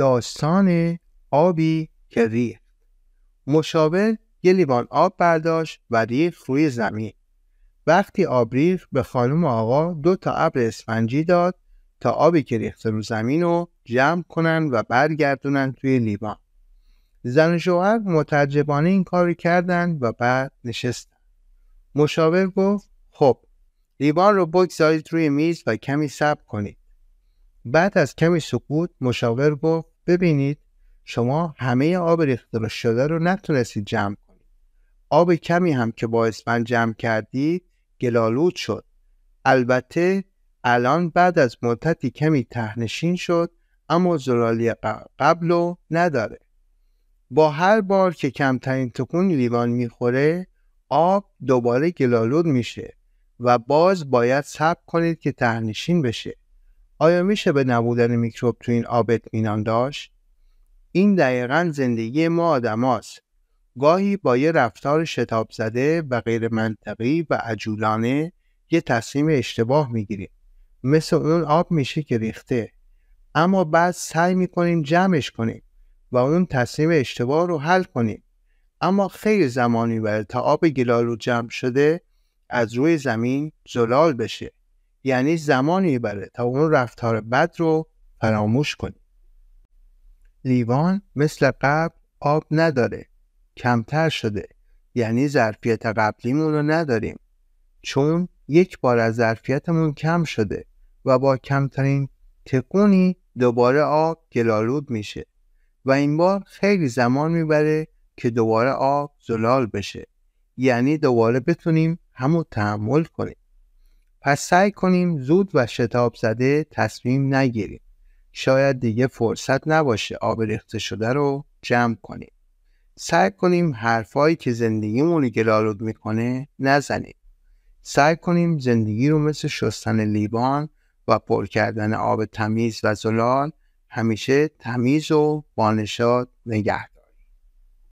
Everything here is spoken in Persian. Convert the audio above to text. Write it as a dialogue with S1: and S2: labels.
S1: داستان آبی که ریخت مشاور یه لیوان آب برداشت و ریخت روی زمین وقتی آب به خانم آقا دو تا ابر اسفنجی داد تا آبی که ریخته رو زمین رو جمع کنن و برگردونن توی لیوان زن و شوهر متعجبانه این کار رو کردن و بعد نشستن مشاور گفت خب لیوان رو بگذارید روی میز و کمی صبر کنید بعد از کمی سکوت مشاور گفت ببینید شما همه آب ریخته شده رو نتونستید جمع کنید آب کمی هم که با اسفنج جمع کردید گلالود شد البته الان بعد از مدتی کمی تهنشین شد اما زلالی قبلو نداره با هر بار که کمترین تکون لیوان میخوره آب دوباره گلالود میشه و باز باید صبر کنید که تهنشین بشه آیا میشه به نبودن میکروب تو این آب اطمینان داشت این دقیقا زندگی ما آدماست گاهی با یه رفتار شتاب زده و غیر منطقی و عجولانه یه تصمیم اشتباه میگیریم مثل اون آب میشه که ریخته اما بعد سعی میکنیم جمعش کنیم و اون تصمیم اشتباه رو حل کنیم اما خیلی زمانی میبره تا آب گلالو جمع شده از روی زمین زلال بشه یعنی زمانی بره تا اون رفتار بد رو فراموش کنی لیوان مثل قبل آب نداره کمتر شده یعنی ظرفیت قبلیمون رو نداریم چون یک بار از ظرفیتمون کم شده و با کمترین تکونی دوباره آب گلالود میشه و این بار خیلی زمان میبره که دوباره آب زلال بشه یعنی دوباره بتونیم همو تحمل کنیم پس سعی کنیم زود و شتاب زده تصمیم نگیریم شاید دیگه فرصت نباشه آب ریخته شده رو جمع کنیم سعی کنیم حرفایی که زندگیمون را گلالود میکنه نزنیم سعی کنیم زندگی رو مثل شستن لیوان و پر کردن آب تمیز و زلال همیشه تمیز و بانشاد نگه